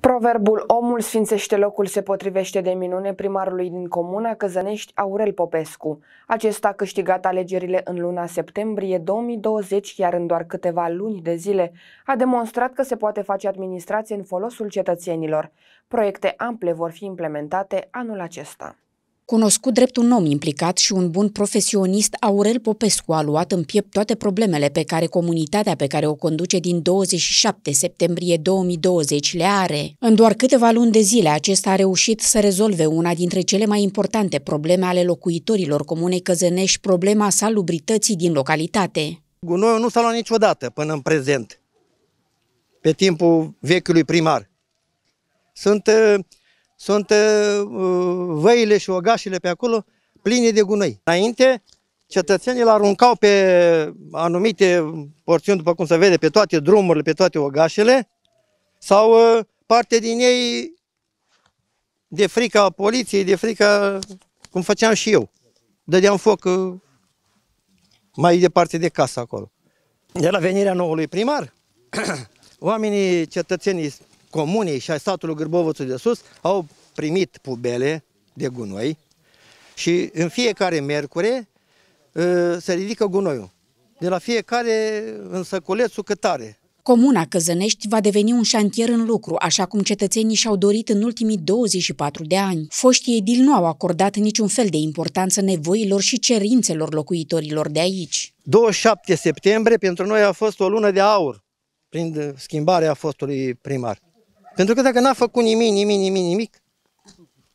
Proverbul omul sfințește locul se potrivește de minune primarului din comuna Căzănești Aurel Popescu. Acesta a câștigat alegerile în luna septembrie 2020, iar în doar câteva luni de zile a demonstrat că se poate face administrație în folosul cetățenilor. Proiecte ample vor fi implementate anul acesta. Cunoscut drept un om implicat și un bun profesionist, Aurel Popescu a luat în piept toate problemele pe care comunitatea pe care o conduce din 27 septembrie 2020 le are. În doar câteva luni de zile, acesta a reușit să rezolve una dintre cele mai importante probleme ale locuitorilor comunei Căzănești, problema salubrității din localitate. Gunoiul nu s-a luat niciodată până în prezent, pe timpul vechiului primar. Sunt uh, sunt uh, văile și ogașile pe acolo pline de gunoi. Înainte, cetățenii îl aruncau pe anumite porțiuni, după cum se vede, pe toate drumurile, pe toate ogașele, sau uh, parte din ei de frica poliției, de frica, cum făceam și eu. Dădeam foc uh, mai departe de casă acolo. De la venirea noului primar, oamenii, cetățenii comunei și ai statului Gârbovățul de Sus au primit pubele de gunoi și în fiecare mercure ă, se ridică gunoiul. De la fiecare în săculețul cât are. Comuna Căzănești va deveni un șantier în lucru, așa cum cetățenii și-au dorit în ultimii 24 de ani. Foștii edili nu au acordat niciun fel de importanță nevoilor și cerințelor locuitorilor de aici. 27 septembrie pentru noi a fost o lună de aur, prin schimbarea fostului primar. Pentru că dacă n-a făcut nimic, nimic, nimic, nimic,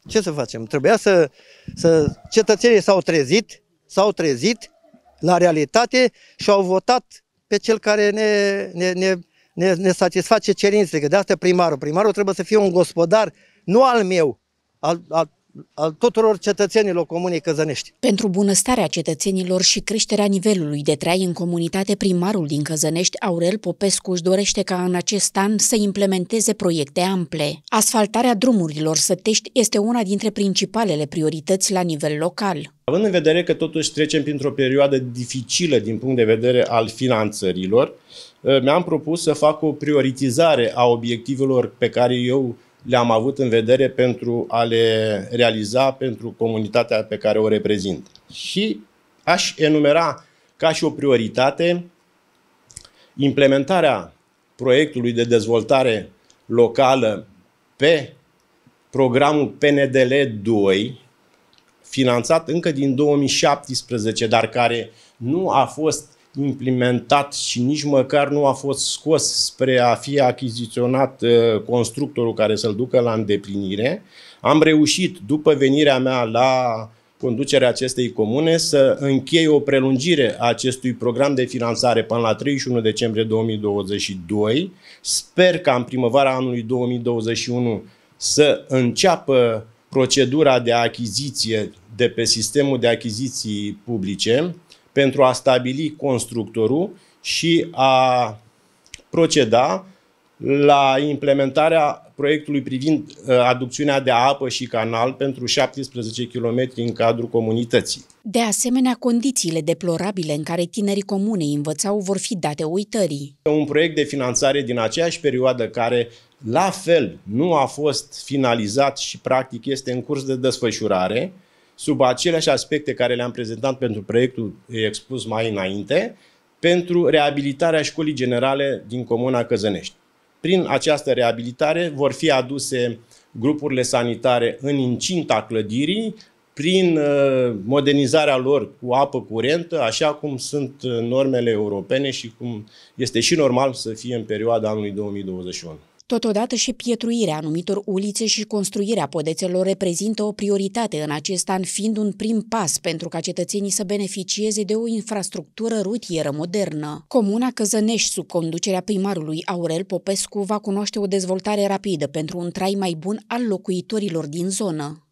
ce să facem? Trebuia să, să cetățenii s-au trezit, s-au trezit la realitate și au votat pe cel care ne, ne, ne, ne, ne satisface cerințele, că de asta primarul. Primarul trebuie să fie un gospodar, nu al meu, al, al al tuturor cetățenilor comunei Căzănești. Pentru bunăstarea cetățenilor și creșterea nivelului de trai în comunitate, primarul din Căzănești, Aurel Popescu, își dorește ca în acest an să implementeze proiecte ample. Asfaltarea drumurilor sătești este una dintre principalele priorități la nivel local. Având în vedere că totuși trecem printr-o perioadă dificilă din punct de vedere al finanțărilor, eh, mi-am propus să fac o prioritizare a obiectivelor pe care eu le-am avut în vedere pentru a le realiza pentru comunitatea pe care o reprezint. Și aș enumera ca și o prioritate implementarea proiectului de dezvoltare locală pe programul PNDL 2, finanțat încă din 2017, dar care nu a fost implementat și nici măcar nu a fost scos spre a fi achiziționat uh, constructorul care să-l ducă la îndeplinire. Am reușit, după venirea mea la conducerea acestei comune, să încheie o prelungire a acestui program de finanțare până la 31 decembrie 2022. Sper că în primăvara anului 2021 să înceapă procedura de achiziție de pe sistemul de achiziții publice, pentru a stabili constructorul și a proceda la implementarea proiectului privind uh, aducțiunea de apă și canal pentru 17 km în cadrul comunității. De asemenea, condițiile deplorabile în care tinerii comunei învățau vor fi date uitării. Un proiect de finanțare din aceeași perioadă care la fel nu a fost finalizat și practic este în curs de desfășurare, sub aceleași aspecte care le-am prezentat pentru proiectul expus mai înainte, pentru reabilitarea școlii generale din Comuna Căzănești. Prin această reabilitare vor fi aduse grupurile sanitare în incinta clădirii, prin uh, modernizarea lor cu apă curentă, așa cum sunt uh, normele europene și cum este și normal să fie în perioada anului 2021. Totodată și pietruirea anumitor ulițe și construirea podețelor reprezintă o prioritate în acest an, fiind un prim pas pentru ca cetățenii să beneficieze de o infrastructură rutieră modernă. Comuna Căzănești, sub conducerea primarului Aurel Popescu, va cunoaște o dezvoltare rapidă pentru un trai mai bun al locuitorilor din zonă.